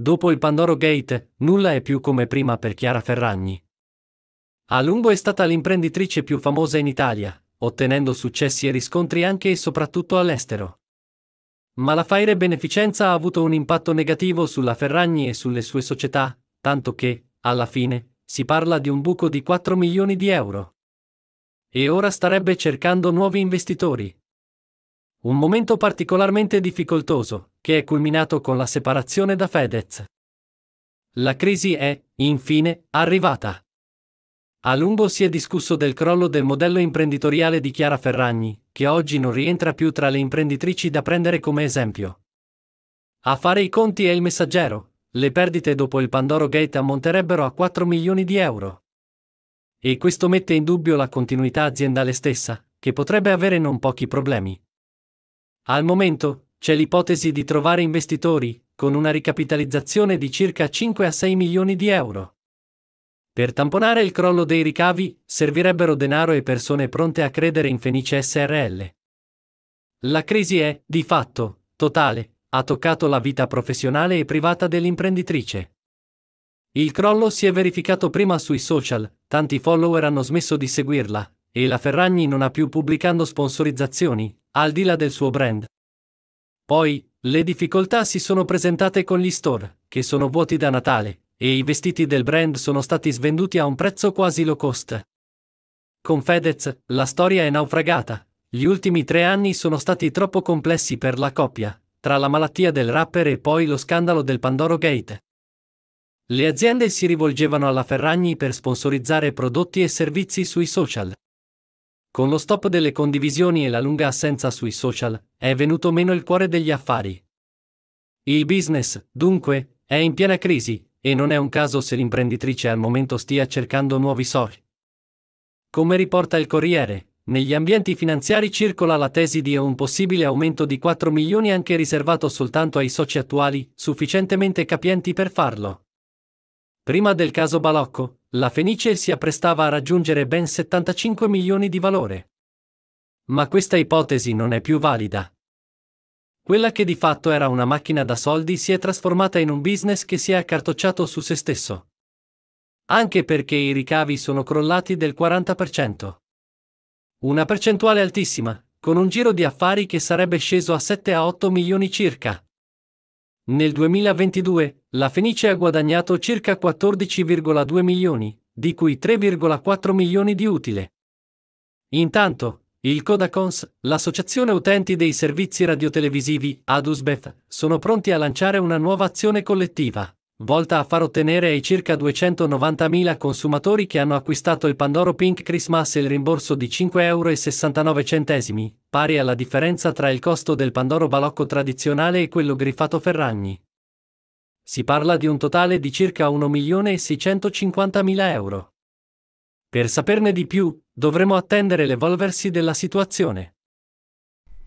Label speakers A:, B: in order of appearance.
A: Dopo il Pandoro Gate, nulla è più come prima per Chiara Ferragni. A lungo è stata l'imprenditrice più famosa in Italia, ottenendo successi e riscontri anche e soprattutto all'estero. Ma la Faire Beneficenza ha avuto un impatto negativo sulla Ferragni e sulle sue società, tanto che, alla fine, si parla di un buco di 4 milioni di euro. E ora starebbe cercando nuovi investitori. Un momento particolarmente difficoltoso, che è culminato con la separazione da Fedez. La crisi è, infine, arrivata. A lungo si è discusso del crollo del modello imprenditoriale di Chiara Ferragni, che oggi non rientra più tra le imprenditrici da prendere come esempio. A fare i conti è il messaggero, le perdite dopo il Pandoro Gate ammonterebbero a 4 milioni di euro. E questo mette in dubbio la continuità aziendale stessa, che potrebbe avere non pochi problemi. Al momento, c'è l'ipotesi di trovare investitori, con una ricapitalizzazione di circa 5 a 6 milioni di euro. Per tamponare il crollo dei ricavi servirebbero denaro e persone pronte a credere in Fenice SRL. La crisi è, di fatto, totale, ha toccato la vita professionale e privata dell'imprenditrice. Il crollo si è verificato prima sui social, tanti follower hanno smesso di seguirla, e la Ferragni non ha più pubblicando sponsorizzazioni, al di là del suo brand, poi, le difficoltà si sono presentate con gli store, che sono vuoti da Natale, e i vestiti del brand sono stati svenduti a un prezzo quasi low cost. Con Fedez, la storia è naufragata. Gli ultimi tre anni sono stati troppo complessi per la coppia, tra la malattia del rapper e poi lo scandalo del Pandoro Gate. Le aziende si rivolgevano alla Ferragni per sponsorizzare prodotti e servizi sui social. Con lo stop delle condivisioni e la lunga assenza sui social, è venuto meno il cuore degli affari. Il business, dunque, è in piena crisi, e non è un caso se l'imprenditrice al momento stia cercando nuovi soci. Come riporta il Corriere, negli ambienti finanziari circola la tesi di un possibile aumento di 4 milioni anche riservato soltanto ai soci attuali, sufficientemente capienti per farlo. Prima del caso Balocco, la Fenice si apprestava a raggiungere ben 75 milioni di valore. Ma questa ipotesi non è più valida. Quella che di fatto era una macchina da soldi si è trasformata in un business che si è accartocciato su se stesso. Anche perché i ricavi sono crollati del 40%. Una percentuale altissima, con un giro di affari che sarebbe sceso a 7 a 8 milioni circa. Nel 2022, la Fenice ha guadagnato circa 14,2 milioni, di cui 3,4 milioni di utile. Intanto, il Codacons, l'associazione utenti dei servizi radiotelevisivi, ad ADUSBEF, sono pronti a lanciare una nuova azione collettiva, volta a far ottenere ai circa 290.000 consumatori che hanno acquistato il Pandoro Pink Christmas il rimborso di 5,69 euro, pari alla differenza tra il costo del Pandoro Balocco tradizionale e quello griffato Ferragni. Si parla di un totale di circa 1.650.000 euro. Per saperne di più, dovremo attendere l'evolversi della situazione.